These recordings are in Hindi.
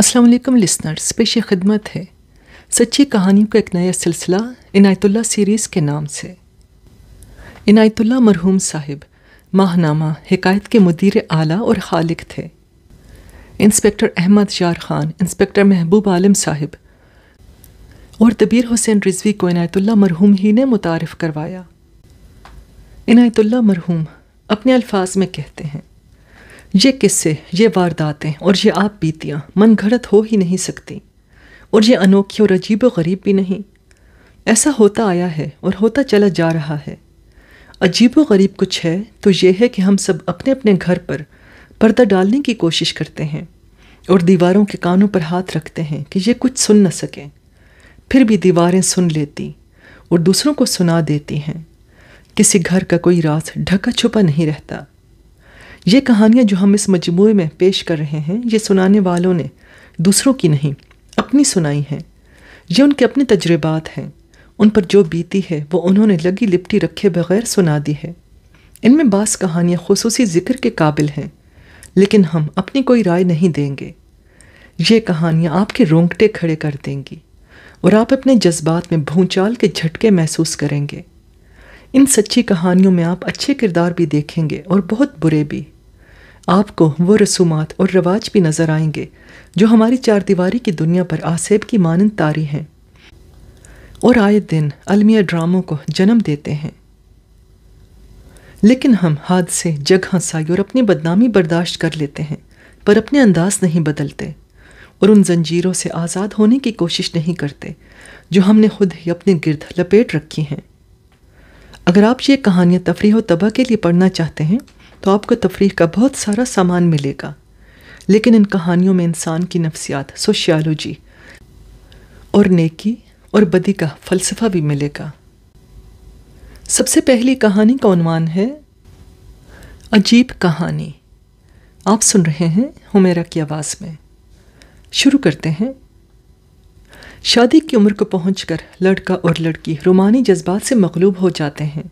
अस्सलाम वालेकुम लिसनर्स पेश खिदमत है सच्ची कहानियों का एक नया सिलसिला इनायतुल्ला सीरीज़ के नाम से इनायतुल्ला मरहूम साहिब माहनामा हिकायत के मदीर आला और खालिक थे इंस्पेक्टर अहमद जार खान इंस्पेक्टर महबूब आलम साहिब और तबीर हुसैन रिजवी को इनायतुल्ला मरहूम ही ने मुतारफ़ करवाया इनायतुल्ला मरहूम अपने अल्फाज में कहते हैं ये किस्से ये वारदातें और ये आप बीतियाँ मन घड़त हो ही नहीं सकती और ये अनोखी और अजीब गरीब भी नहीं ऐसा होता आया है और होता चला जा रहा है अजीब व गरीब कुछ है तो ये है कि हम सब अपने अपने घर पर पर्दा डालने की कोशिश करते हैं और दीवारों के कानों पर हाथ रखते हैं कि ये कुछ सुन न सकें फिर भी दीवारें सुन लेती और दूसरों को सुना देती हैं किसी घर का कोई राज ढका छुपा नहीं रहता ये कहानियाँ जो हम इस मजमू में पेश कर रहे हैं ये सुनाने वालों ने दूसरों की नहीं अपनी सुनाई हैं ये उनके अपने तजुर्बात हैं उन पर जो बीती है वो उन्होंने लगी लिपटी रखे बगैर सुना दी है इनमें बास कहानियाँ खसूसी ज़िक्र के काबिल हैं लेकिन हम अपनी कोई राय नहीं देंगे ये कहानियाँ आपके रोंगटे खड़े कर देंगी और आप अपने जज्बात में भूचाल के झटके महसूस करेंगे इन सच्ची कहानियों में आप अच्छे किरदार भी देखेंगे और बहुत बुरे भी आपको वो रसूमात और रवाज भी नज़र आएंगे जो हमारी चार दीवारी की दुनिया पर आसेब की मानंद तारी हैं और आए दिन अलमिया ड्रामों को जन्म देते हैं लेकिन हम हादसे जगह साई और अपनी बदनामी बर्दाश्त कर लेते हैं पर अपने अंदाज नहीं बदलते और उन जंजीरों से आज़ाद होने की कोशिश नहीं करते जो हमने खुद ही अपने गिरद लपेट रखी हैं अगर आप ये कहानियाँ तफरी व तबाह के लिए पढ़ना चाहते हैं तो आपको तफरीह का बहुत सारा सामान मिलेगा लेकिन इन कहानियों में इंसान की नफसियात सोशियालोजी और नेकी और बदी का फ़लसफ़ा भी मिलेगा सबसे पहली कहानी का उनवान है अजीब कहानी आप सुन रहे हैं हुमेरा की आवाज़ में शुरू करते हैं शादी की उम्र को पहुंचकर लड़का और लड़की रोमानी जज्बात से मकलूब हो जाते हैं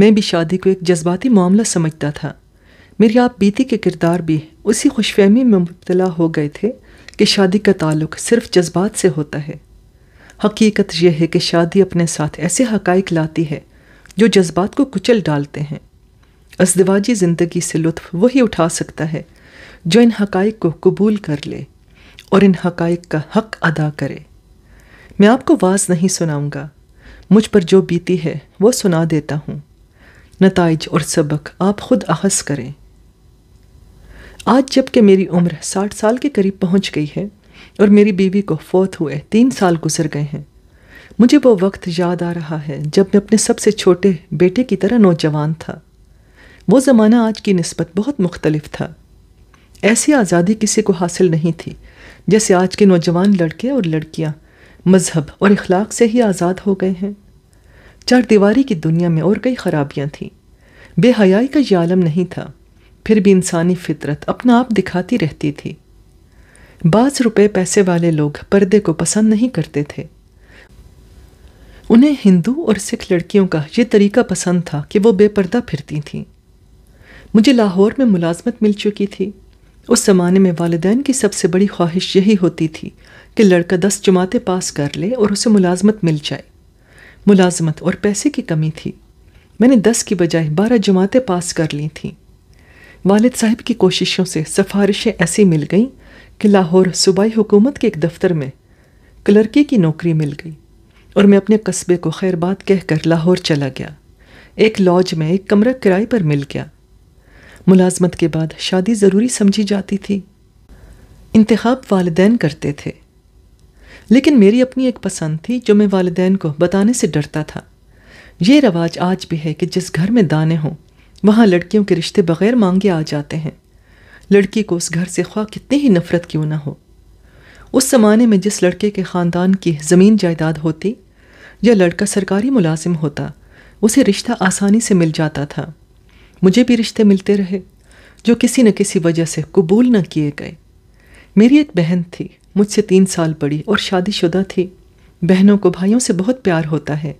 मैं भी शादी को एक जज्बाती मामला समझता था मेरी आप बीती के किरदार भी उसी खुशफहमी में मुबतला हो गए थे कि शादी का ताल्लुक सिर्फ जज्बात से होता है हकीकत यह है कि शादी अपने साथ ऐसे हकाइक लाती है जो जज्बात को कुचल डालते हैं असदवाजी ज़िंदगी से लुत्फ वही उठा सकता है जो इन हकाइक को कबूल कर ले और इन हकाइक का हक अदा करे मैं आपको वाज नहीं सुनाऊंगा मुझ पर जो बीती है वो सुना देता हूँ नतज और सबक आप खुद अहस करें आज जबकि मेरी उम्र साठ साल के करीब पहुंच गई है और मेरी बीवी को फौत हुए तीन साल गुजर गए हैं मुझे वो वक्त याद आ रहा है जब मैं अपने सबसे छोटे बेटे की तरह नौजवान था वो ज़माना आज की नस्बत बहुत मुख्तलिफ था ऐसी आज़ादी किसी को हासिल नहीं थी जैसे आज के नौजवान लड़के और लड़कियाँ मज़हब और अखलाक़ से ही आज़ाद हो गए हैं चार दीवारी की दुनिया में और कई खराबियाँ थीं बेहयाई का ये आलम नहीं था फिर भी इंसानी फितरत अपना आप दिखाती रहती थी बाज रुपए पैसे वाले लोग पर्दे को पसंद नहीं करते थे उन्हें हिंदू और सिख लड़कियों का ये तरीका पसंद था कि वो बेपर्दा फिरती थीं मुझे लाहौर में मुलाजमत मिल चुकी थी उस ज़माने में वालदेन की सबसे बड़ी ख्वाहिश यही होती थी कि लड़का दस जमाते पास कर ले और उसे मुलाजमत मिल जाए मुलाजमत और पैसे की कमी थी मैंने दस की बजाय बारह जमातें पास कर ली थीं वालिद साहब की कोशिशों से सिफारिशें ऐसी मिल गईं कि लाहौर सूबाई हुकूमत के एक दफ्तर में क्लर्की की नौकरी मिल गई और मैं अपने कस्बे को खैरबाद कहकर लाहौर चला गया एक लॉज में एक कमरा किराए पर मिल गया मुलाजमत के बाद शादी ज़रूरी समझी जाती थी इंतखब वालदेन करते थे लेकिन मेरी अपनी एक पसंद थी जो मैं वालदेन को बताने से डरता था ये रवाज आज भी है कि जिस घर में दाने हों वहाँ लड़कियों के रिश्ते बग़ैर मांगे आ जाते हैं लड़की को उस घर से ख्वा कितनी ही नफ़रत क्यों ना हो उस ज़माने में जिस लड़के के ख़ानदान की ज़मीन जायदाद होती या लड़का सरकारी मुलाजिम होता उसे रिश्ता आसानी से मिल जाता था मुझे भी रिश्ते मिलते रहे जो किसी न किसी वजह से कबूल न किए गए मेरी एक बहन थी मुझसे तीन साल बड़ी और शादीशुदा थी बहनों को भाइयों से बहुत प्यार होता है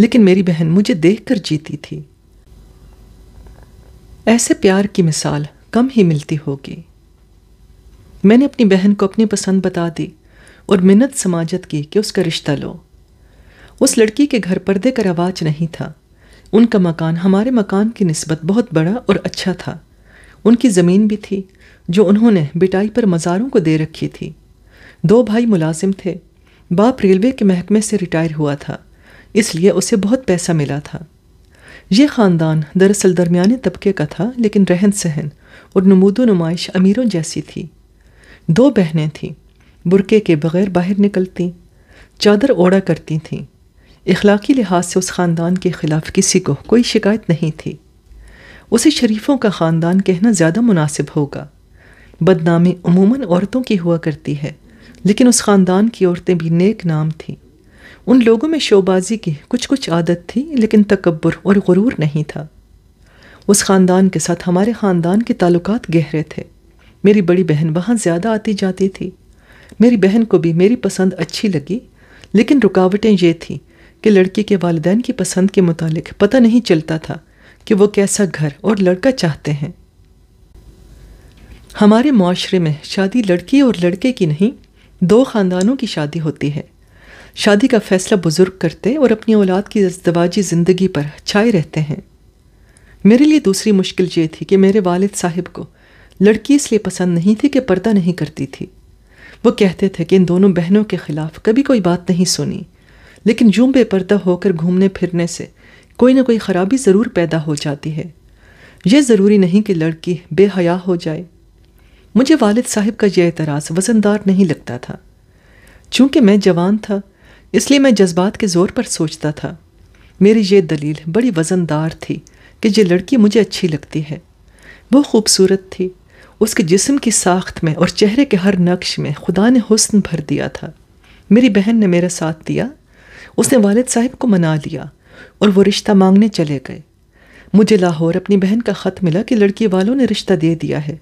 लेकिन मेरी बहन मुझे कर जीती थी ऐसे प्यार की मिसाल कम ही मिलती होगी मैंने अपनी बहन को अपनी पसंद बता दी और मिन्नत समाजत की कि उसका रिश्ता लो उस लड़की के घर पर्दे का रवाज नहीं था उनका मकान हमारे मकान की नस्बत बहुत बड़ा और अच्छा था उनकी ज़मीन भी थी जो उन्होंने बिटाई पर मज़ारों को दे रखी थी दो भाई मुलाजिम थे बाप रेलवे के महकमे से रिटायर हुआ था इसलिए उसे बहुत पैसा मिला था ये ख़ानदान दरअसल दरमिया तबके का था लेकिन रहन सहन और नमूदो नुमाइश अमीरों जैसी थी दो बहनें थीं बुरके के बगैर बाहर निकलती चादर ओढ़ा करती थीं इखलाकी लिहाज से उस ख़ानदान के ख़िलाफ़ किसी को कोई शिकायत नहीं थी उसे शरीफों का ख़ानदान कहना ज़्यादा मुनासिब होगा बदनामी अमूमन औरतों की हुआ करती है लेकिन उस ख़ानदान की औरतें भी नेक नाम थीं उन लोगों में शोबाजी की कुछ कुछ आदत थी लेकिन तकबर और गुरूर नहीं था उस ख़ानदान के साथ हमारे ख़ानदान के ताल्लुकात गहरे थे मेरी बड़ी बहन वहाँ ज़्यादा आती जाती थी मेरी बहन को भी मेरी पसंद अच्छी लगी लेकिन रुकावटें ये थी कि लड़की के वालदे की पसंद के मुतालिक पता नहीं चलता था कि वो कैसा घर और लड़का चाहते हैं हमारे माशरे में शादी लड़की और लड़के की नहीं दो ख़ानदानों की शादी होती है शादी का फैसला बुज़ुर्ग करते और अपनी औलाद की अजदवाजी ज़िंदगी पर छाए रहते हैं मेरे लिए दूसरी मुश्किल ये थी कि मेरे वालिद साहिब को लड़की इसलिए पसंद नहीं थी कि पर्दा नहीं करती थी वो कहते थे कि इन दोनों बहनों के ख़िलाफ़ कभी कोई बात नहीं सुनी लेकिन यूं बेपर्दा होकर घूमने फिरने से कोई ना कोई ख़राबी ज़रूर पैदा हो जाती है यह ज़रूरी नहीं कि लड़की बेहया हो जाए मुझे वालिद साहब का यह एतराज़ वजनदार नहीं लगता था चूँकि मैं जवान था इसलिए मैं जज्बात के ज़ोर पर सोचता था मेरी ये दलील बड़ी वजनदार थी कि यह लड़की मुझे अच्छी लगती है वो खूबसूरत थी उसके जिस्म की साख्त में और चेहरे के हर नक्श में खुदा ने हुस्न भर दिया था मेरी बहन ने मेरा साथ दिया उसने वालिद साहब को मना लिया और वो रिश्ता मांगने चले गए मुझे लाहौर अपनी बहन का ख़त मिला कि लड़की वालों ने रिश्ता दे दिया है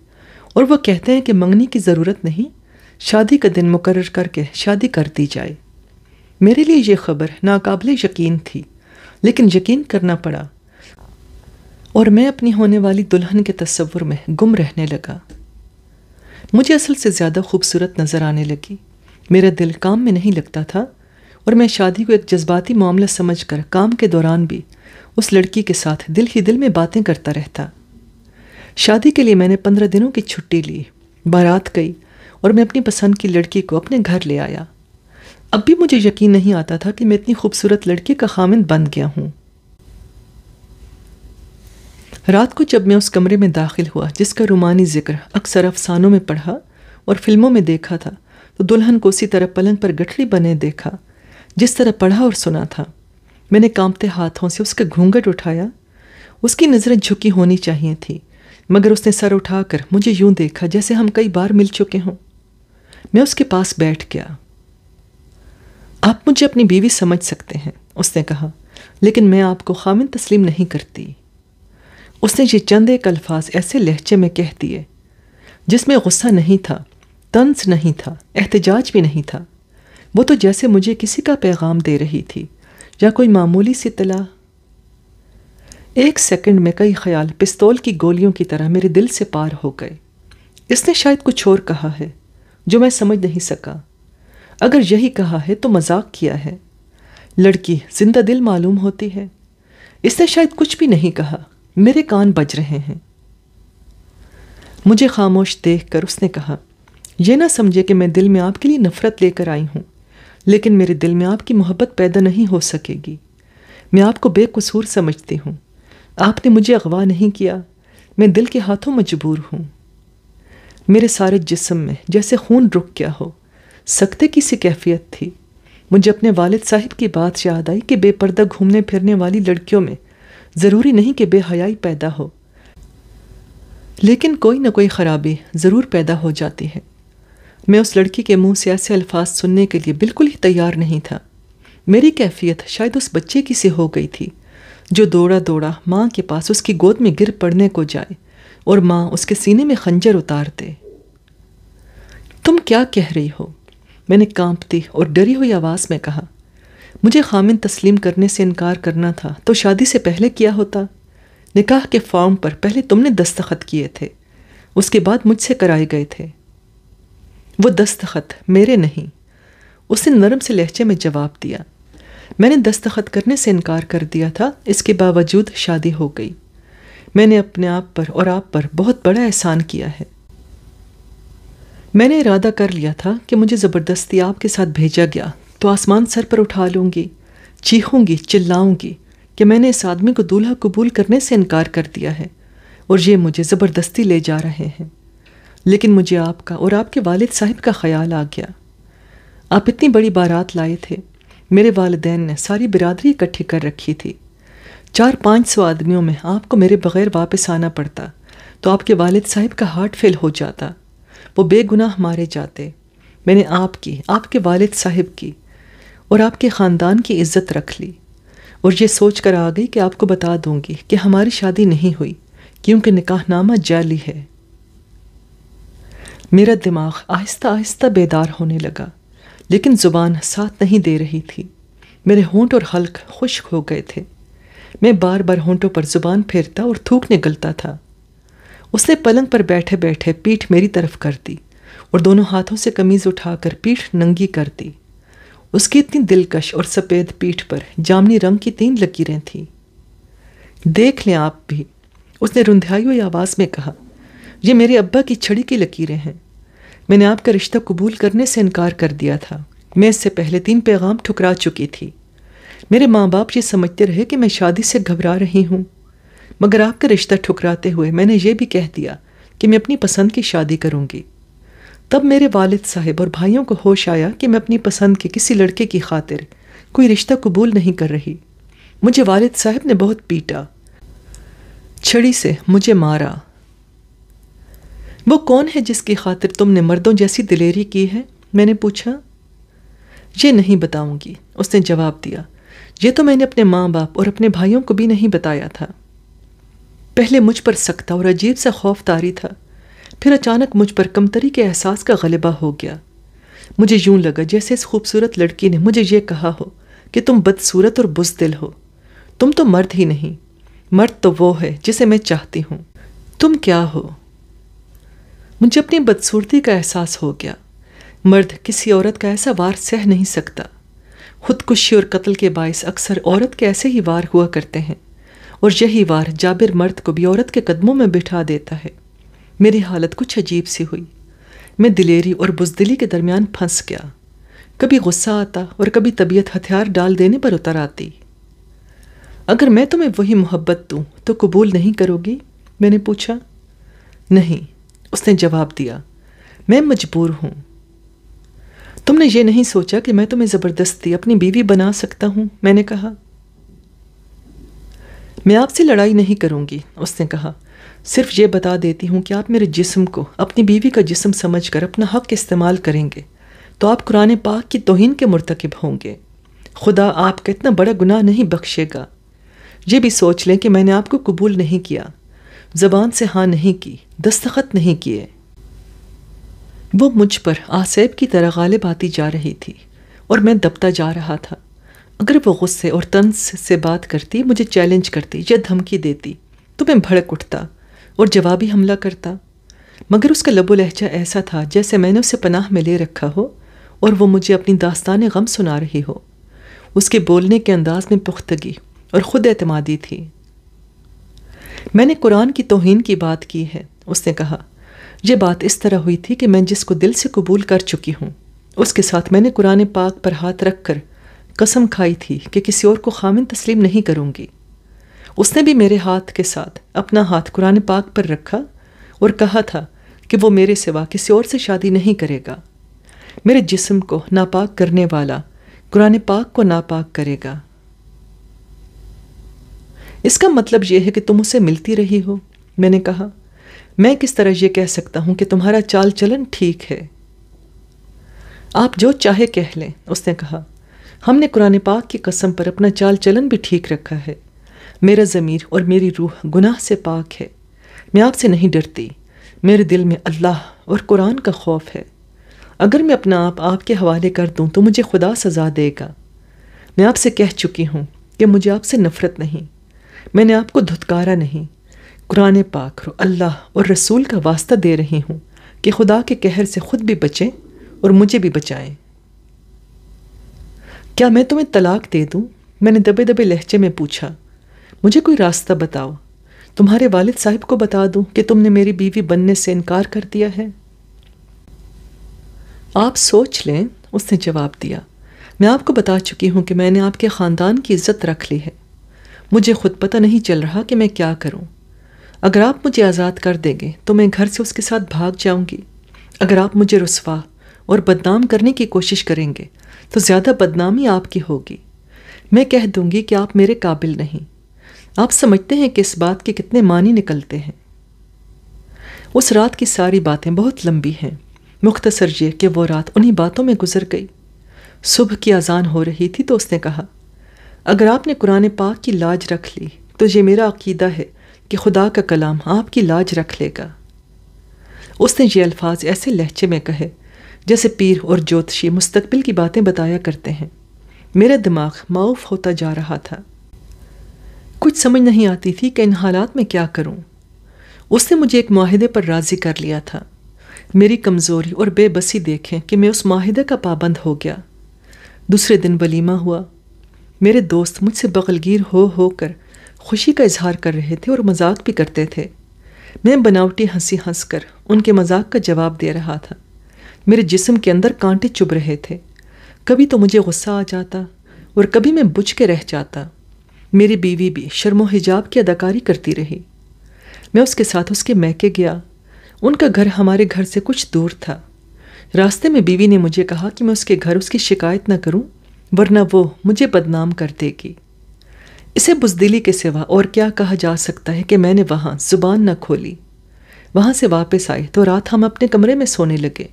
और वह कहते हैं कि मंगनी की ज़रूरत नहीं शादी का दिन मुकर करके शादी कर दी जाए मेरे लिए ये खबर नाकबले यकीन थी लेकिन यकीन करना पड़ा और मैं अपनी होने वाली दुल्हन के तस्वुर में गुम रहने लगा मुझे असल से ज़्यादा खूबसूरत नज़र आने लगी मेरा दिल काम में नहीं लगता था और मैं शादी को एक जज्बाती मामला समझकर काम के दौरान भी उस लड़की के साथ दिल ही दिल में बातें करता रहता शादी के लिए मैंने पंद्रह दिनों की छुट्टी ली बारात गई और मैं अपनी पसंद की लड़की को अपने घर ले आया अब भी मुझे यकीन नहीं आता था कि मैं इतनी खूबसूरत लड़की का खामिन बन गया हूँ रात को जब मैं उस कमरे में दाखिल हुआ जिसका रूमानी जिक्र अक्सर अफसानों में पढ़ा और फिल्मों में देखा था तो दुल्हन को उसी तरह पलंग पर गठरी बने देखा जिस तरह पढ़ा और सुना था मैंने कांपते हाथों से उसका घूंघट उठाया उसकी नज़रें झुकी होनी चाहिए थी मगर उसने सर उठाकर मुझे यूं देखा जैसे हम कई बार मिल चुके हों मैं उसके पास बैठ गया आप मुझे अपनी बीवी समझ सकते हैं उसने कहा लेकिन मैं आपको खामिन तस्लीम नहीं करती उसने ये चंद एक अल्फाज ऐसे लहजे में कह दिए जिसमें गुस्सा नहीं था तंस नहीं था एहतजाज भी नहीं था वो तो जैसे मुझे किसी का पैगाम दे रही थी या कोई मामूली सी तला एक सेकंड में कई ख्याल पिस्तौल की गोलियों की तरह मेरे दिल से पार हो गए इसने शायद कुछ और कहा है जो मैं समझ नहीं सका अगर यही कहा है तो मजाक किया है लड़की जिंदा दिल मालूम होती है इसने शायद कुछ भी नहीं कहा मेरे कान बज रहे हैं मुझे खामोश देख कर उसने कहा यह ना समझे कि मैं दिल में आपके लिए नफरत लेकर आई हूँ लेकिन मेरे दिल में आपकी मोहब्बत पैदा नहीं हो सकेगी मैं आपको बेकसूर समझती हूँ आपने मुझे अगवा नहीं किया मैं दिल के हाथों मजबूर हूँ मेरे सारे जिस्म में जैसे खून रुक गया हो सकते की सी कैफियत थी मुझे अपने वालिद साहिब की बात याद आई कि बेपर्दा घूमने फिरने वाली लड़कियों में ज़रूरी नहीं कि बेहयाई पैदा हो लेकिन कोई ना कोई ख़राबी ज़रूर पैदा हो जाती है मैं उस लड़की के मुंह से ऐसे अल्फाज सुनने के लिए बिल्कुल ही तैयार नहीं था मेरी कैफियत शायद उस बच्चे की से हो गई थी जो दौड़ा दौड़ा माँ के पास उसकी गोद में गिर पड़ने को जाए और माँ उसके सीने में खंजर उतार दे तुम क्या कह रही हो मैंने कांपती और डरी हुई आवाज़ में कहा मुझे खामिन तस्लीम करने से इनकार करना था तो शादी से पहले किया होता निकाह के फॉर्म पर पहले तुमने दस्तखत किए थे उसके बाद मुझसे कराए गए थे वो दस्तखत मेरे नहीं उसने नरम से लहजे में जवाब दिया मैंने दस्तखत करने से इनकार कर दिया था इसके बावजूद शादी हो गई मैंने अपने आप पर और आप पर बहुत बड़ा एहसान किया है मैंने इरादा कर लिया था कि मुझे ज़बरदस्ती आपके साथ भेजा गया तो आसमान सर पर उठा लूँगी चीखूँगी चिल्लाऊँगी कि मैंने इस आदमी को दूल्हा कबूल करने से इनकार कर दिया है और ये मुझे ज़बरदस्ती ले जा रहे हैं लेकिन मुझे आपका और आपके वालिद साहिब का ख्याल आ गया आप इतनी बड़ी बारात लाए थे मेरे वालदेन ने सारी बिरादरी इकट्ठी कर रखी थी चार पाँच सौ आदमियों में आपको मेरे बगैर वापस आना पड़ता तो आपके वालिद साहब का हार्ट फेल हो जाता वो बेगुनाह मारे जाते मैंने आपकी आपके वालिद साहब की और आपके ख़ानदान की इज्जत रख ली और ये सोच कर आ गई कि आपको बता दूंगी कि हमारी शादी नहीं हुई क्योंकि निकाहनामा जाली है मेरा दिमाग आहिस्ता आहिस्ता बेदार होने लगा लेकिन ज़ुबान साथ नहीं दे रही थी मेरे होंठ और हल्क खुश्क हो गए थे मैं बार बार होंठों पर ज़ुबान फेरता और थूक निकलता था उसने पलंग पर बैठे बैठे पीठ मेरी तरफ कर दी और दोनों हाथों से कमीज़ उठाकर पीठ नंगी कर दी उसकी इतनी दिलकश और सफ़ेद पीठ पर जामनी रंग की तीन लकीरें थीं देख लें आप भी उसने रुंधाई हुई आवाज़ में कहा यह मेरे अब्बा की छड़ी की लकीरें हैं मैंने आपका रिश्ता कबूल करने से इनकार कर दिया था मैं इससे पहले तीन पैगाम ठुकरा चुकी थी मेरे माँ बाप ये समझते रहे कि मैं शादी से घबरा रही हूँ मगर आपका रिश्ता ठुकराते हुए मैंने ये भी कह दिया कि मैं अपनी पसंद की शादी करूँगी तब मेरे वालिद साहब और भाइयों को होश आया कि मैं अपनी पसंद के किसी लड़के की खातिर कोई रिश्ता कबूल नहीं कर रही मुझे वालिद साहब ने बहुत पीटा छड़ी से मुझे मारा वो कौन है जिसकी खातिर तुमने मर्दों जैसी दिलेरी की है मैंने पूछा ये नहीं बताऊंगी उसने जवाब दिया ये तो मैंने अपने माँ बाप और अपने भाइयों को भी नहीं बताया था पहले मुझ पर सख्ता और अजीब सा खौफ तारी था फिर अचानक मुझ पर कमतरी के एहसास का गलबा हो गया मुझे यूं लगा जैसे इस खूबसूरत लड़की ने मुझे ये कहा हो कि तुम बदसूरत और बुजदिल हो तुम तो मर्द ही नहीं मर्द तो वो है जिसे मैं चाहती हूँ तुम क्या हो मुझे अपनी बदसूरती का एहसास हो गया मर्द किसी औरत का ऐसा वार सह नहीं सकता खुदकुशी और कत्ल के बायस अक्सर औरत के ऐसे ही वार हुआ करते हैं और यही वार जाबिर मर्द को भी औरत के कदमों में बिठा देता है मेरी हालत कुछ अजीब सी हुई मैं दिलेरी और बुजदिली के दरमियान फंस गया कभी गुस्सा आता और कभी तबीयत हथियार डाल देने पर उतर आती अगर मैं तुम्हें वही मोहब्बत दूँ तो कबूल नहीं करोगी मैंने पूछा नहीं उसने जवाब दिया मैं मजबूर हूं तुमने ये नहीं सोचा कि मैं तुम्हें ज़बरदस्ती अपनी बीवी बना सकता हूं मैंने कहा मैं आपसे लड़ाई नहीं करूंगी उसने कहा सिर्फ ये बता देती हूं कि आप मेरे जिस्म को अपनी बीवी का जिस्म समझकर अपना हक इस्तेमाल करेंगे तो आप कुरान पाक की तोहन के मरतकब होंगे खुदा आपका इतना बड़ा गुनाह नहीं बख्शेगा ये भी सोच लें कि मैंने आपको कबूल नहीं किया जबान से हाँ नहीं की दस्तखत नहीं किए वो मुझ पर आसेब की तरह गालिब आती जा रही थी और मैं दबता जा रहा था अगर वो गुस्से और तंज से बात करती मुझे चैलेंज करती या धमकी देती तो मैं भड़क उठता और जवाबी हमला करता मगर उसका लबो लहजा ऐसा था जैसे मैंने उसे पनाह में ले रखा हो और वो मुझे अपनी दास्तान गम सुना रही हो उसके बोलने के अंदाज में पुख्तगी और ख़ुद एतमादी थी मैंने कुरान की तोहन की बात की है उसने कहा यह बात इस तरह हुई थी कि मैं जिसको दिल से कबूल कर चुकी हूँ उसके साथ मैंने कुरान पाक पर हाथ रख कर कसम खाई थी कि किसी और को खामिन तस्लीम नहीं करूँगी उसने भी मेरे हाथ के साथ अपना हाथ कुरान पाक पर रखा और कहा था कि वो मेरे सिवा किसी और से शादी नहीं करेगा मेरे जिस्म को नापाक करने वाला कुरान पाक को नापाक करेगा इसका मतलब यह है कि तुम उसे मिलती रही हो मैंने कहा मैं किस तरह यह कह सकता हूँ कि तुम्हारा चाल चलन ठीक है आप जो चाहे कह लें उसने कहा हमने कुरान पाक की कसम पर अपना चाल चलन भी ठीक रखा है मेरा ज़मीर और मेरी रूह गुनाह से पाक है मैं आपसे नहीं डरती मेरे दिल में अल्लाह और कुरान का खौफ है अगर मैं अपना आप आपके हवाले कर दूं तो मुझे खुदा सज़ा देगा मैं आपसे कह चुकी हूं कि मुझे आपसे नफ़रत नहीं मैंने आपको धुतकारा नहीं कुरान पाक अल्लाह और रसूल का वास्ता दे रही हूँ कि खुदा के कहर से खुद भी बचें और मुझे भी बचाएं क्या मैं तुम्हें तलाक दे दूँ मैंने दबे दबे लहजे में पूछा मुझे कोई रास्ता बताओ तुम्हारे वालिद साहिब को बता दूँ कि तुमने मेरी बीवी बनने से इनकार कर दिया है आप सोच लें उसने जवाब दिया मैं आपको बता चुकी हूँ कि मैंने आपके ख़ानदान की इज्जत रख ली है मुझे खुद पता नहीं चल रहा कि मैं क्या करूं। अगर आप मुझे आज़ाद कर देंगे तो मैं घर से उसके साथ भाग जाऊंगी अगर आप मुझे रसवा और बदनाम करने की कोशिश करेंगे तो ज़्यादा बदनामी आपकी होगी मैं कह दूंगी कि आप मेरे काबिल नहीं आप समझते हैं कि इस बात के कितने मानी निकलते हैं उस रात की सारी बातें बहुत लंबी हैं मुख्तसर ये कि वो रात उन्हीं बातों में गुजर गई सुबह की अजान हो रही थी तो उसने कहा अगर आपने कुरान पाक की लाज रख ली तो ये मेरा अकीदा है कि खुदा का कलाम आपकी लाज रख लेगा उसने ये अल्फाज ऐसे लहजे में कहे जैसे पीर और ज्योतिषी मुस्तबिल की बातें बताया करते हैं मेरा दिमाग माउफ होता जा रहा था कुछ समझ नहीं आती थी कि इन हालात में क्या करूं। उसने मुझे एक माहदे पर राज़ी कर लिया था मेरी कमज़ोरी और बेबसी देखें कि मैं उस माहदे का पाबंद हो गया दूसरे दिन वलीमा हुआ मेरे दोस्त मुझसे बगलगीर हो हो कर खुशी का इजहार कर रहे थे और मजाक भी करते थे मैं बनावटी हंसी हंस कर उनके मजाक का जवाब दे रहा था मेरे जिस्म के अंदर कांटे चुभ रहे थे कभी तो मुझे गुस्सा आ जाता और कभी मैं बुझ के रह जाता मेरी बीवी भी शर्मो हिजाब की अदाकारी करती रही मैं उसके साथ उसके मैके गया उनका घर हमारे घर से कुछ दूर था रास्ते में बीवी ने मुझे कहा कि मैं उसके घर उसकी शिकायत न करूं वरना वो मुझे बदनाम कर देगी इसे बुजदिली के सिवा और क्या कहा जा सकता है कि मैंने वहाँ ज़ुबान न खोली वहाँ से वापस आए तो रात हम अपने कमरे में सोने लगे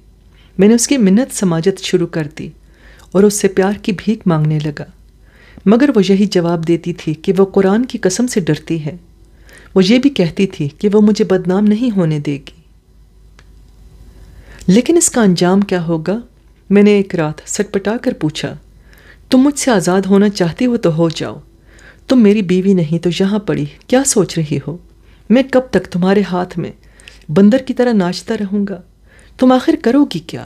मैंने उसकी मिन्नत समाजत शुरू कर दी और उससे प्यार की भीख मांगने लगा मगर वो यही जवाब देती थी कि वो कुरान की कसम से डरती है वो ये भी कहती थी कि वो मुझे बदनाम नहीं होने देगी लेकिन इसका अंजाम क्या होगा मैंने एक रात सटपटा कर पूछा तुम मुझसे आज़ाद होना चाहती हो तो हो जाओ तुम मेरी बीवी नहीं तो यहाँ पड़ी क्या सोच रही हो मैं कब तक तुम्हारे हाथ में बंदर की तरह नाचता रहूँगा तुम आखिर करोगी क्या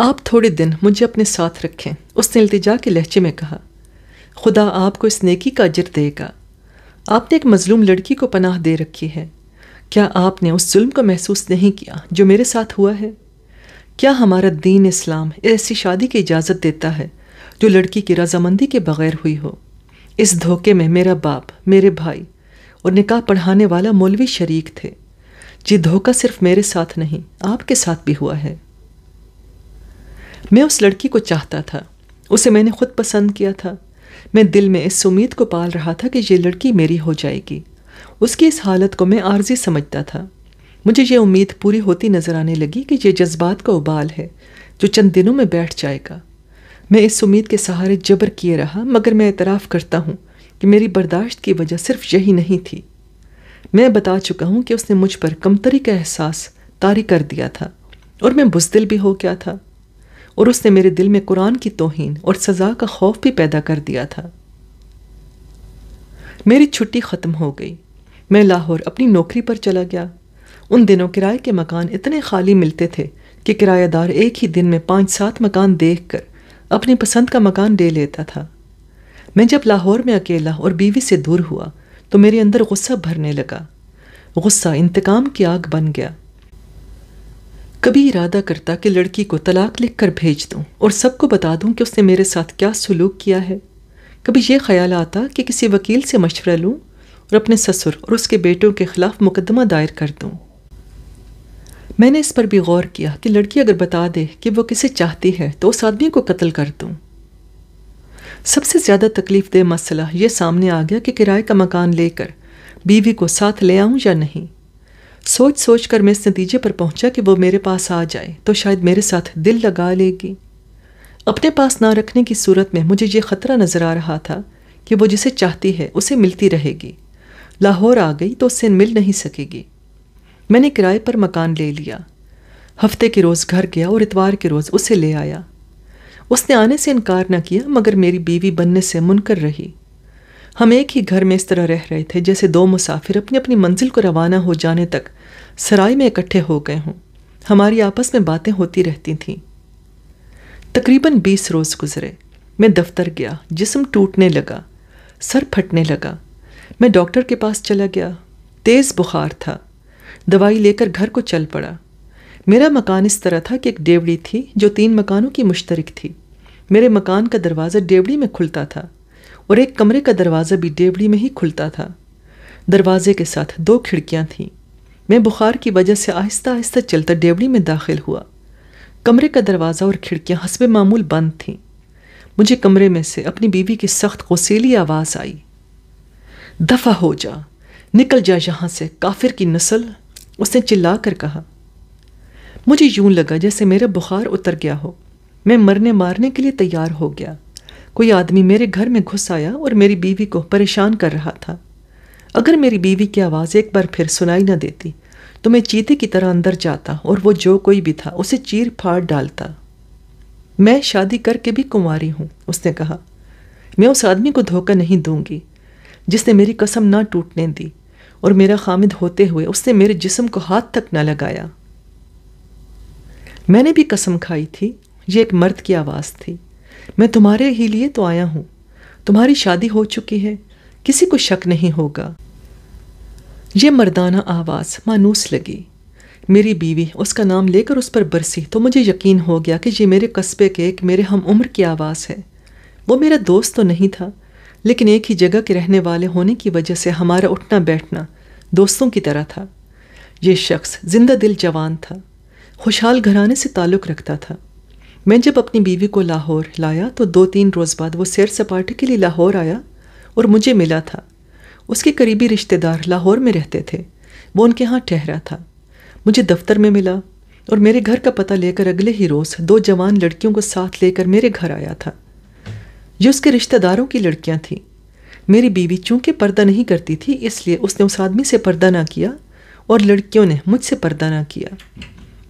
आप थोड़े दिन मुझे अपने साथ रखें उसने अल्तजा के लहजे में कहा खुदा आपको इस नेकी का अजर देगा आपने एक मजलूम लड़की को पनाह दे रखी है क्या आपने उस जुल्म को महसूस नहीं किया जो मेरे साथ हुआ है क्या हमारा दीन इस्लाम ऐसी शादी की इजाज़त देता है जो लड़की की रजामंदी के बगैर हुई हो इस धोखे में मेरा बाप मेरे भाई और निकाह पढ़ाने वाला मौलवी शरीक थे ये धोखा सिर्फ मेरे साथ नहीं आपके साथ भी हुआ है मैं उस लड़की को चाहता था उसे मैंने खुद पसंद किया था मैं दिल में इस उम्मीद को पाल रहा था कि ये लड़की मेरी हो जाएगी उसकी इस हालत को मैं आर्जी समझता था मुझे ये उम्मीद पूरी होती नज़र आने लगी कि यह जज्बात का उबाल है जो चंद दिनों में बैठ जाएगा मैं इस उम्मीद के सहारे जबर किए रहा मगर मैं एतराफ़ करता हूँ कि मेरी बर्दाश्त की वजह सिर्फ यही नहीं थी मैं बता चुका हूँ कि उसने मुझ पर कमतरी का एहसास तारी कर दिया था और मैं बुजदिल भी हो गया था और उसने मेरे दिल में कुरान की तोहन और सज़ा का खौफ भी पैदा कर दिया था मेरी छुट्टी ख़त्म हो गई मैं लाहौर अपनी नौकरी पर चला गया उन दिनों किराए के मकान इतने खाली मिलते थे कि किराएदार एक ही दिन में पाँच सात मकान देख कर अपनी पसंद का मकान ले लेता था मैं जब लाहौर में अकेला और बीवी से दूर हुआ तो मेरे अंदर गुस्सा भरने लगा गुस्सा इंतकाम की आग बन गया कभी इरादा करता कि लड़की को तलाक लिख कर भेज दूँ और सबको बता दूँ कि उसने मेरे साथ क्या सलूक किया है कभी यह ख्याल आता कि किसी वकील से मशवरा लूँ और अपने ससुर और उसके बेटों के ख़िलाफ़ मुकदमा दायर कर दूँ मैंने इस पर भी गौर किया कि लड़की अगर बता दे कि वो किसे चाहती है तो उस आदमी को कत्ल कर दूँ सबसे ज़्यादा तकलीफ दे मसला ये सामने आ गया कि किराए का मकान लेकर बीवी को साथ ले आऊँ या नहीं सोच सोच कर मैं इस नतीजे पर पहुंचा कि वो मेरे पास आ जाए तो शायद मेरे साथ दिल लगा लेगी अपने पास ना रखने की सूरत में मुझे ये ख़तरा नज़र आ रहा था कि वो जिसे चाहती है उसे मिलती रहेगी लाहौर आ गई तो उससे मिल नहीं सकेगी मैंने किराए पर मकान ले लिया हफ्ते के रोज़ घर गया और इतवार के रोज़ उसे ले आया उसने आने से इनकार न किया मगर मेरी बीवी बनने से मुनकर रही हम एक ही घर में इस तरह रह रहे थे जैसे दो मुसाफिर अपनी अपनी मंजिल को रवाना हो जाने तक सराय में इकट्ठे हो गए हों हमारी आपस में बातें होती रहती थीं तकरीबन बीस रोज़ गुजरे मैं दफ्तर गया जिसम टूटने लगा सर फटने लगा मैं डॉक्टर के पास चला गया तेज़ बुखार था दवाई लेकर घर को चल पड़ा मेरा मकान इस तरह था कि एक डेवड़ी थी जो तीन मकानों की मुश्तरक थी मेरे मकान का दरवाज़ा डेवड़ी में खुलता था और एक कमरे का दरवाज़ा भी डेवड़ी में ही खुलता था दरवाजे के साथ दो खिड़कियाँ थीं मैं बुखार की वजह से आहिस्ता आहिस्ता चलता डेवड़ी में दाखिल हुआ कमरे का दरवाज़ा और खिड़कियाँ हंसब मामूल बंद थीं मुझे कमरे में से अपनी बीवी की सख्त कोसीली आवाज़ आई दफ़ा हो जा निकल जा यहाँ से काफिर की नस्ल उसने चिल्ला कर कहा मुझे यूं लगा जैसे मेरा बुखार उतर गया हो मैं मरने मारने के लिए तैयार हो गया कोई आदमी मेरे घर में घुस आया और मेरी बीवी को परेशान कर रहा था अगर मेरी बीवी की आवाज़ एक बार फिर सुनाई न देती तो मैं चीते की तरह अंदर जाता और वो जो कोई भी था उसे चीर फाड़ डालता मैं शादी करके भी कुंवारी हूँ उसने कहा मैं उस आदमी को धोखा नहीं दूंगी जिसने मेरी कसम ना टूटने दी और मेरा खामिद होते हुए उसने मेरे जिस्म को हाथ तक न लगाया मैंने भी कसम खाई थी ये एक मर्द की आवाज़ थी मैं तुम्हारे ही लिए तो आया हूँ तुम्हारी शादी हो चुकी है किसी को शक नहीं होगा ये मर्दाना आवाज़ मानूस लगी मेरी बीवी उसका नाम लेकर उस पर बरसी तो मुझे यकीन हो गया कि ये मेरे कस्बे के एक मेरे हम उम्र की आवाज़ है वो मेरा दोस्त तो नहीं था लेकिन एक ही जगह के रहने वाले होने की वजह से हमारा उठना बैठना दोस्तों की तरह था ये शख्स जिंदा दिल जवान था खुशहाल घराने से ताल्लुक़ रखता था मैं जब अपनी बीवी को लाहौर लाया तो दो तीन रोज़ बाद वो सैर सपाटे के लिए लाहौर आया और मुझे मिला था उसके करीबी रिश्तेदार लाहौर में रहते थे वो उनके यहाँ ठहरा था मुझे दफ्तर में मिला और मेरे घर का पता लेकर अगले ही रोज़ दो जवान लड़कियों को साथ लेकर मेरे घर आया था ये उसके रिश्तेदारों की लड़कियां थीं मेरी बीवी चूंकि पर्दा नहीं करती थी इसलिए उसने उस आदमी से पर्दा ना किया और लड़कियों ने मुझसे पर्दा ना किया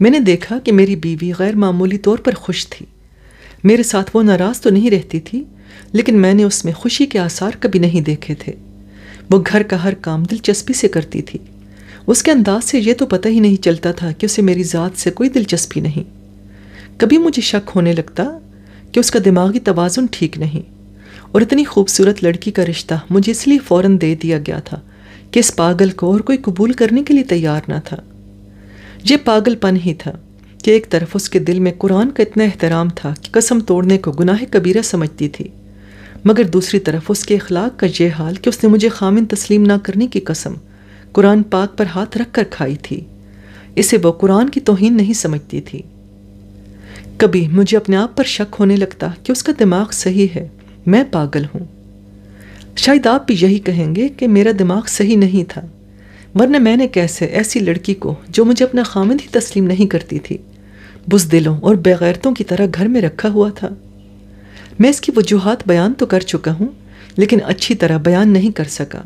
मैंने देखा कि मेरी बीवी गैर मामूली तौर पर खुश थी मेरे साथ वो नाराज़ तो नहीं रहती थी लेकिन मैंने उसमें खुशी के आसार कभी नहीं देखे थे वो घर का हर काम दिलचस्पी से करती थी उसके अंदाज से ये तो पता ही नहीं चलता था कि उसे मेरी ज़ात से कोई दिलचस्पी नहीं कभी मुझे शक होने लगता कि उसका दिमागी तोज़ुन ठीक नहीं और इतनी खूबसूरत लड़की का रिश्ता मुझे इसलिए फ़ौर दे दिया गया था कि इस पागल को और कोई कबूल करने के लिए तैयार ना था ये पागलपन ही था कि एक तरफ उसके दिल में कुरान का इतना एहतराम था कि कसम तोड़ने को गुनाह कबीरा समझती थी मगर दूसरी तरफ उसके अखलाक का यह हाल कि उसने मुझे खामिन तस्लीम ना करने की कसम कुरान पाक पर हाथ रख कर खाई थी इसे वो कुरान की तोहन नहीं समझती थी कभी मुझे अपने आप पर शक होने लगता कि उसका दिमाग सही है मैं पागल हूँ शायद आप भी यही कहेंगे कि मेरा दिमाग सही नहीं था वरना मैंने कैसे ऐसी लड़की को जो मुझे अपना खामिद ही तस्लीम नहीं करती थी बुजदिलों और बेगैरतों की तरह घर में रखा हुआ था मैं इसकी वजूहत बयान तो कर चुका हूँ लेकिन अच्छी तरह बयान नहीं कर सका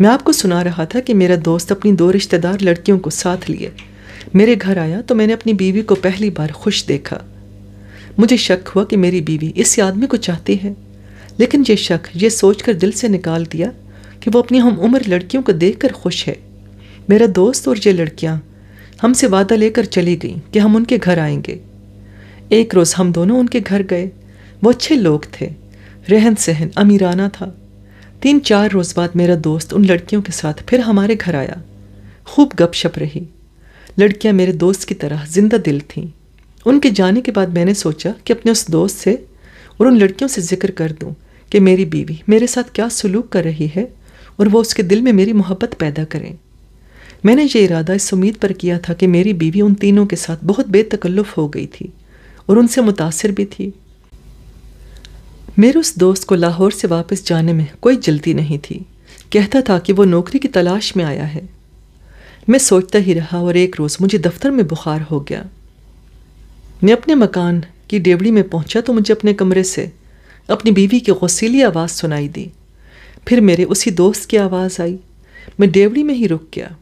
मैं आपको सुना रहा था कि मेरा दोस्त अपनी दो रिश्तेदार लड़कियों को साथ लिए मेरे घर आया तो मैंने अपनी बीवी को पहली बार खुश देखा मुझे शक हुआ कि मेरी बीवी इस आदमी को चाहती है लेकिन ये शक ये सोचकर दिल से निकाल दिया कि वो अपनी हम उम्र लड़कियों को देखकर खुश है मेरा दोस्त और ये लड़कियाँ हमसे वादा लेकर चली गईं कि हम उनके घर आएंगे एक रोज़ हम दोनों उनके घर गए वो अच्छे लोग थे रहन सहन अमीराना था तीन चार रोज़ बाद मेरा दोस्त उन लड़कियों के साथ फिर हमारे घर आया खूब गपशप रही लड़कियां मेरे दोस्त की तरह जिंदा दिल थीं उनके जाने के बाद मैंने सोचा कि अपने उस दोस्त से और उन लड़कियों से जिक्र कर दूं कि मेरी बीवी मेरे साथ क्या सलूक कर रही है और वह उसके दिल में मेरी मोहब्बत पैदा करें मैंने ये इरादा इस उम्मीद पर किया था कि मेरी बीवी उन तीनों के साथ बहुत बेतकल्लुफ़ हो गई थी और उनसे मुतासर भी थी मेरे उस दोस्त को लाहौर से वापस जाने में कोई जल्दी नहीं थी कहता था कि वो नौकरी की तलाश में आया है मैं सोचता ही रहा और एक रोज़ मुझे दफ्तर में बुखार हो गया मैं अपने मकान की डेवड़ी में पहुंचा तो मुझे अपने कमरे से अपनी बीवी की गौसीली आवाज़ सुनाई दी फिर मेरे उसी दोस्त की आवाज़ आई मैं डेवड़ी में ही रुक गया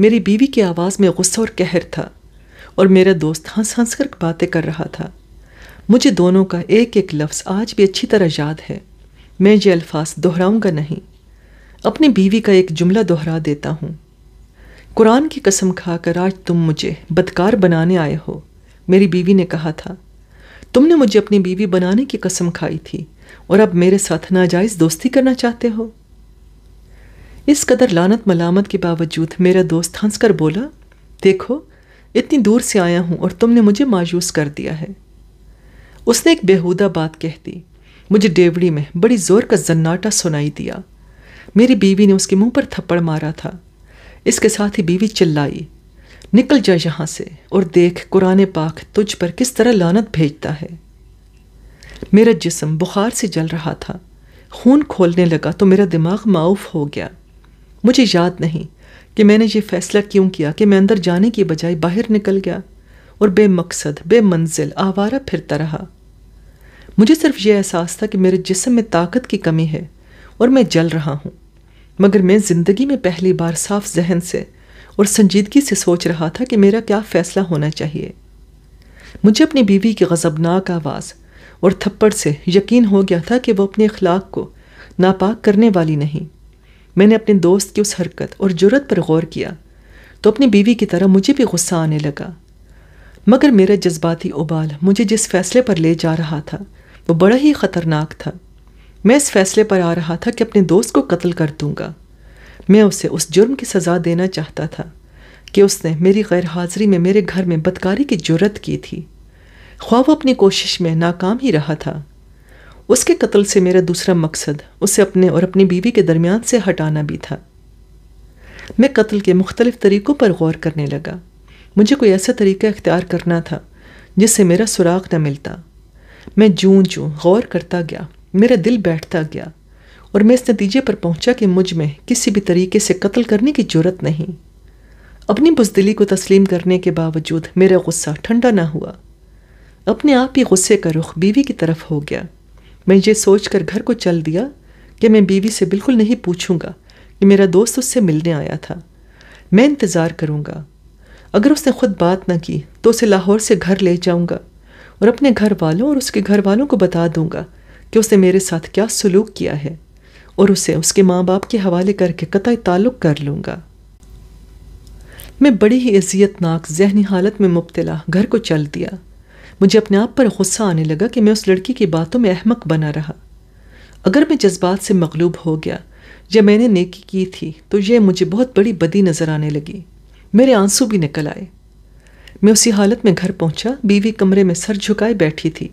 मेरी बीवी की आवाज़ में गुस्सा और कहर था और मेरा दोस्त हंस हंस कर बातें कर रहा था मुझे दोनों का एक एक लफ्ज़ आज भी अच्छी तरह याद है मैं ये अल्फाज दोहराऊँगा नहीं अपनी बीवी का एक जुमला दोहरा देता हूँ कुरान की कसम खाकर आज तुम मुझे बदकार बनाने आए हो मेरी बीवी ने कहा था तुमने मुझे अपनी बीवी बनाने की कसम खाई थी और अब मेरे साथ नाजायज़ दोस्ती करना चाहते हो इस कदर लानत मलामत के बावजूद मेरा दोस्त हंसकर बोला देखो इतनी दूर से आया हूँ और तुमने मुझे मायूस कर दिया है उसने एक बेहूदा बात कह दी मुझे डेवड़ी में बड़ी ज़ोर का जन्नाटा सुनाई दिया मेरी बीवी ने उसके मुंह पर थप्पड़ मारा था इसके साथ ही बीवी चिल्लाई निकल जा यहाँ से और देख कुरान पाक तुझ पर किस तरह लानत भेजता है मेरा जिसम बुखार से जल रहा था खून खोलने लगा तो मेरा दिमाग माउफ हो गया मुझे याद नहीं कि मैंने ये फैसला क्यों किया कि मैं अंदर जाने की बजाय बाहर निकल गया और बेमकसद बेमंजिल आवारा फिरता रहा मुझे सिर्फ ये एहसास था कि मेरे जिसम में ताकत की कमी है और मैं जल रहा हूँ मगर मैं ज़िंदगी में पहली बार साफ जहन से और संजीदगी से सोच रहा था कि मेरा क्या फ़ैसला होना चाहिए मुझे अपनी बीवी की गज़बनाक आवाज़ और थप्पड़ से यकीन हो गया था कि वह अपने अखलाक को नापाक करने वाली नहीं मैंने अपने दोस्त की उस हरकत और जरूरत पर गौर किया तो अपनी बीवी की तरह मुझे भी गुस्सा आने लगा मगर मेरा जज्बाती उबाल मुझे जिस फैसले पर ले जा रहा था वो बड़ा ही ख़तरनाक था मैं इस फैसले पर आ रहा था कि अपने दोस्त को कत्ल कर दूंगा मैं उसे उस जुर्म की सज़ा देना चाहता था कि उसने मेरी गैर हाज़िरी में मेरे घर में बदकारी की जरूरत की थी ख्वाब वो अपनी कोशिश में नाकाम ही रहा था उसके कत्ल से मेरा दूसरा मकसद उसे अपने और अपनी बीवी के दरमियान से हटाना भी था मैं कत्ल के मुख्तलिफ तरीक़ों पर गौर करने लगा मुझे कोई ऐसा तरीका इख्तियार करना था जिससे मेरा सुराग न मिलता मैं जूं जूं गौर करता गया मेरा दिल बैठता गया और मैं इस नतीजे पर पहुंचा कि मुझ में किसी भी तरीके से कत्ल करने की जरूरत नहीं अपनी बुजदिली को तस्लीम करने के बावजूद मेरा गुस्सा ठंडा ना हुआ अपने आप ही गुस्से का रुख बीवी की तरफ हो गया मैं ये सोच कर घर को चल दिया कि मैं बीवी से बिल्कुल नहीं पूछूंगा कि मेरा दोस्त उससे मिलने आया था मैं इंतज़ार करूंगा अगर उसने खुद बात ना की तो उसे लाहौर से घर ले जाऊंगा और अपने घर वालों और उसके घर वालों को बता दूंगा कि उसने मेरे साथ क्या सलूक किया है और उसे उसके माँ बाप के हवाले करके कतई ताल्लुक़ कर लूँगा मैं बड़ी ही अजियतनाक जहनी हालत में मुबतला घर को चल दिया मुझे अपने आप पर गुस्सा आने लगा कि मैं उस लड़की की बातों में अहमक बना रहा अगर मैं जज्बात से मकलूब हो गया या मैंने नेकी की थी तो यह मुझे बहुत बड़ी बदी नज़र आने लगी मेरे आंसू भी निकल आए मैं उसी हालत में घर पहुंचा बीवी कमरे में सर झुकाए बैठी थी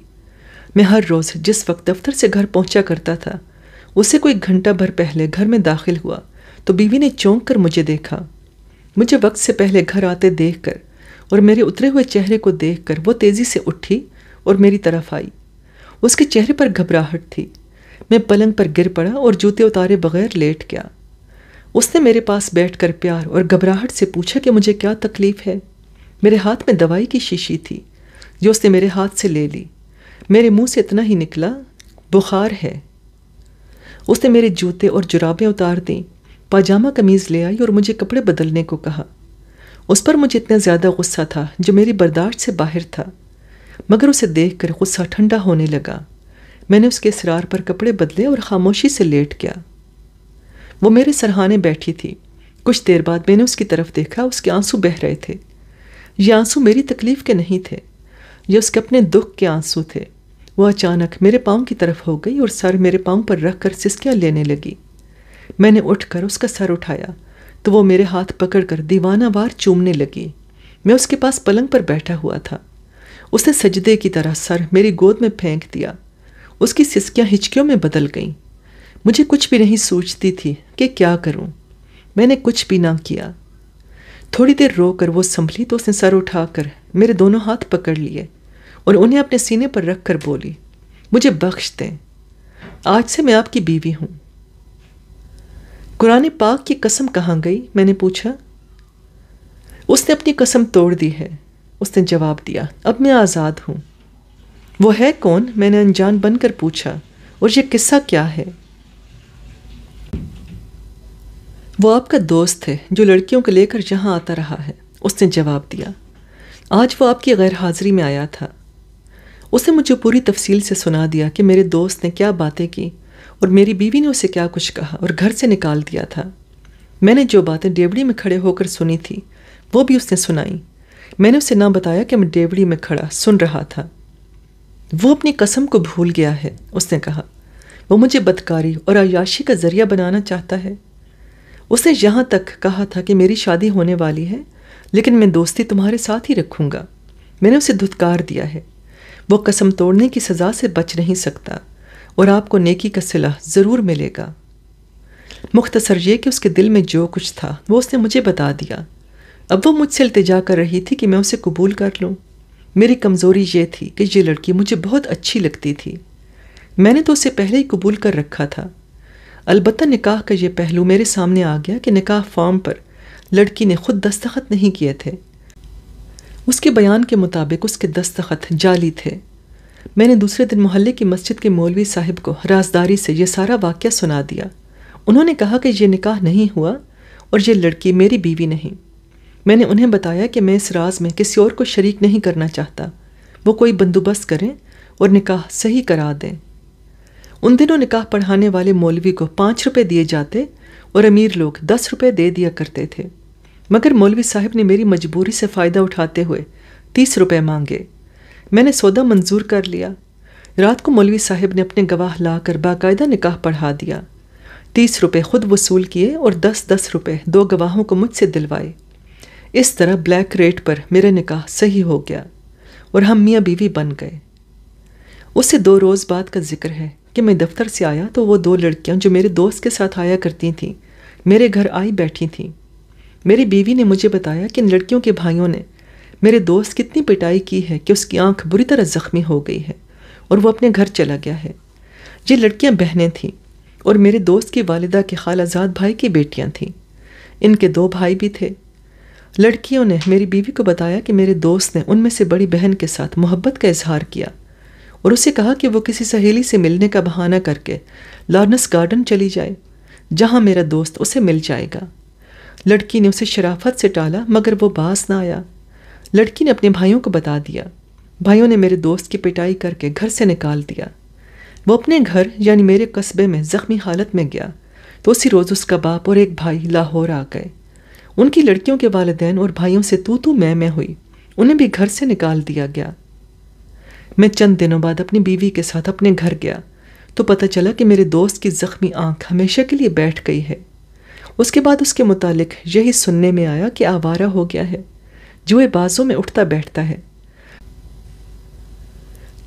मैं हर रोज़ जिस वक्त दफ्तर से घर पहुंचा करता था उसे कोई घंटा भर पहले घर में दाखिल हुआ तो बीवी ने चौंक कर मुझे देखा मुझे वक्त से पहले घर आते देख कर और मेरे उतरे हुए चेहरे को देख कर वो तेज़ी से उठी और मेरी तरफ आई उसके चेहरे पर घबराहट थी मैं पलंग पर गिर पड़ा और जूते उतारे बगैर लेट गया उसने मेरे पास बैठकर प्यार और घबराहट से पूछा कि मुझे क्या तकलीफ़ है मेरे हाथ में दवाई की शीशी थी जो उसने मेरे हाथ से ले ली मेरे मुंह से इतना ही निकला बुखार है उसने मेरे जूते और जुराबें उतार दी पाजामा कमीज़ ले आई और मुझे कपड़े बदलने को कहा उस पर मुझे इतना ज़्यादा गुस्सा था जो मेरी बर्दाश्त से बाहर था मगर उसे देख कर गुस्सा ठंडा होने लगा मैंने उसके इसरार पर कपड़े बदले और खामोशी से लेट गया वो मेरे सरहाने बैठी थी कुछ देर बाद मैंने उसकी तरफ देखा उसके आंसू बह रहे थे ये आंसू मेरी तकलीफ़ के नहीं थे ये उसके अपने दुख के आंसू थे वो अचानक मेरे पाँव की तरफ हो गई और सर मेरे पाँव पर रख कर सिसकियाँ लेने लगी मैंने उठकर उसका सर उठाया तो वो मेरे हाथ पकड़कर दीवानावार चूमने लगी मैं उसके पास पलंग पर बैठा हुआ था उसने सजदे की तरह सर मेरी गोद में फेंक दिया उसकी सिस्कियाँ हिचकियों में बदल गईं मुझे कुछ भी नहीं सोचती थी कि क्या करूं। मैंने कुछ भी ना किया थोड़ी देर रोकर वो संभली तो उसने सर उठाकर मेरे दोनों हाथ पकड़ लिए और उन्हें अपने सीने पर रख कर बोली मुझे बख्श दें आज से मैं आपकी बीवी हूं कुरान पाक की कसम कहाँ गई मैंने पूछा उसने अपनी कसम तोड़ दी है उसने जवाब दिया अब मैं आज़ाद हूँ वो है कौन मैंने अनजान बनकर पूछा और ये किस्सा क्या है वो आपका दोस्त है जो लड़कियों को लेकर जहां आता रहा है उसने जवाब दिया आज वो आपकी गैर हाज़िरी में आया था उसने मुझे पूरी तफसील से सुना दिया कि मेरे दोस्त ने क्या बातें की और मेरी बीवी ने उसे क्या कुछ कहा और घर से निकाल दिया था मैंने जो बातें डेवड़ी में खड़े होकर सुनी थी वो भी उसने सुनाई मैंने उसे ना बताया कि मैं डेवड़ी में खड़ा सुन रहा था वो अपनी कसम को भूल गया है उसने कहा वो मुझे बदकारी और अयाशी का जरिया बनाना चाहता है उसने यहाँ तक कहा था कि मेरी शादी होने वाली है लेकिन मैं दोस्ती तुम्हारे साथ ही रखूँगा मैंने उसे धुतकार दिया है वो कसम तोड़ने की सज़ा से बच नहीं सकता और आपको नेकी का सिला ज़रूर मिलेगा मुख्तसर ये कि उसके दिल में जो कुछ था वो उसने मुझे बता दिया अब वो मुझसे अल्तजा कर रही थी कि मैं उसे कबूल कर लूँ मेरी कमज़ोरी ये थी कि ये लड़की मुझे बहुत अच्छी लगती थी मैंने तो उसे पहले ही कबूल कर रखा था अलबत् निकाह का ये पहलू मेरे सामने आ गया कि निकाह फॉर्म पर लड़की ने खुद दस्तखत नहीं किए थे उसके बयान के मुताबिक उसके दस्तखत जाली थे मैंने दूसरे दिन मोहल्ले की मस्जिद के मौलवी साहब को राजदारी से यह सारा वाक्य सुना दिया उन्होंने कहा कि यह निकाह नहीं हुआ और ये लड़की मेरी बीवी नहीं मैंने उन्हें बताया कि मैं इस राज में किसी और को शरीक नहीं करना चाहता वो कोई बंदोबस्त करें और निकाह सही करा दें उन दिनों निकाह पढ़ाने वाले मौलवी को पाँच रुपये दिए जाते और अमीर लोग दस रुपये दे दिया करते थे मगर मौलवी साहब ने मेरी मजबूरी से फ़ायदा उठाते हुए तीस रुपए मांगे मैंने सौदा मंजूर कर लिया रात को मौलवी साहब ने अपने गवाह ला कर बाकायदा निकाह पढ़ा दिया तीस रुपये खुद वसूल किए और दस दस रुपये दो गवाहों को मुझसे दिलवाए इस तरह ब्लैक रेट पर मेरा निकाह सही हो गया और हम मियाँ बीवी बन गए उससे दो रोज़ बाद का जिक्र है कि मैं दफ्तर से आया तो वो दो लड़कियाँ जो मेरे दोस्त के साथ आया करती थीं मेरे घर आई बैठी थीं मेरी बीवी ने मुझे बताया कि इन लड़कियों के भाइयों ने मेरे दोस्त कितनी पिटाई की है कि उसकी आंख बुरी तरह ज़ख्मी हो गई है और वो अपने घर चला गया है ये लड़कियां बहनें थीं और मेरे दोस्त की वालदा के खाल आज़ाद भाई की बेटियां थीं इनके दो भाई भी थे लड़कियों ने मेरी बीवी को बताया कि मेरे दोस्त ने उनमें से बड़ी बहन के साथ मोहब्बत का इजहार किया और उसे कहा कि वो किसी सहेली से मिलने का बहाना करके लॉर्नस गार्डन चली जाए जहाँ मेरा दोस्त उसे मिल जाएगा लड़की ने उसे शराफत से टाला मगर वो बास ना आया लड़की ने अपने भाइयों को बता दिया भाइयों ने मेरे दोस्त की पिटाई करके घर से निकाल दिया वो अपने घर यानी मेरे कस्बे में ज़ख्मी हालत में गया तो उसी रोज़ उसका बाप और एक भाई लाहौर आ गए उनकी लड़कियों के वालदेन और भाइयों से तू तू मैं मैं हुई उन्हें भी घर से निकाल दिया गया मैं चंद दिनों बाद अपनी बीवी के साथ अपने घर गया तो पता चला कि मेरे दोस्त की ज़ख्मी आँख हमेशा के लिए बैठ गई है उसके बाद उसके मुतालिक यही सुनने में आया कि आवारा हो गया है जुए बाजों में उठता बैठता है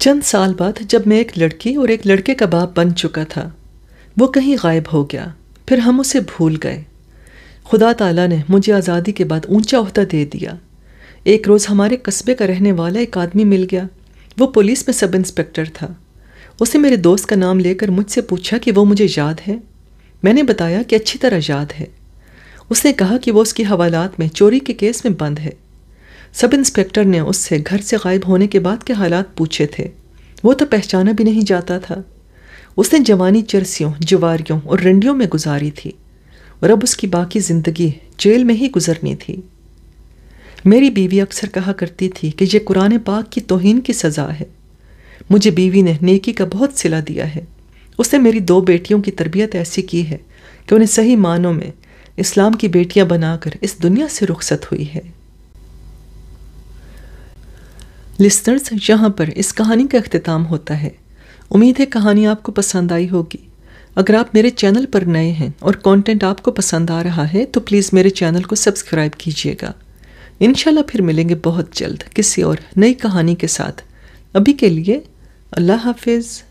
चंद साल बाद जब मैं एक लड़की और एक लड़के का बाप बन चुका था वो कहीं गायब हो गया फिर हम उसे भूल गए खुदा ताला ने मुझे आज़ादी के बाद ऊंचा अहदा दे दिया एक रोज़ हमारे कस्बे का रहने वाला एक आदमी मिल गया वो पुलिस में सब इंस्पेक्टर था उसने मेरे दोस्त का नाम लेकर मुझसे पूछा कि वो मुझे याद है मैंने बताया कि अच्छी तरह याद है उसने कहा कि वो उसकी हवालात में चोरी के केस में बंद है सब इंस्पेक्टर ने उससे घर से गायब होने के बाद के हालात पूछे थे वो तो पहचाना भी नहीं जाता था उसने जवानी चरसियों जवारियों और रंडियों में गुजारी थी और अब उसकी बाकी ज़िंदगी जेल में ही गुजरनी थी मेरी बीवी अक्सर कहा करती थी कि यह कुरान पाक की तोहन की सज़ा है मुझे बीवी ने नेकी का बहुत सिला दिया है उसने मेरी दो बेटियों की तरबियत ऐसी की है कि उन्हें सही मानों में इस्लाम की बेटियां बनाकर इस दुनिया से रुखसत हुई है लिस्टर्स यहाँ पर इस कहानी का अख्ताम होता है उम्मीद है कहानी आपको पसंद आई होगी अगर आप मेरे चैनल पर नए हैं और कंटेंट आपको पसंद आ रहा है तो प्लीज़ मेरे चैनल को सब्सक्राइब कीजिएगा इनशाला फिर मिलेंगे बहुत जल्द किसी और नई कहानी के साथ अभी के लिए अल्लाह हाफिज़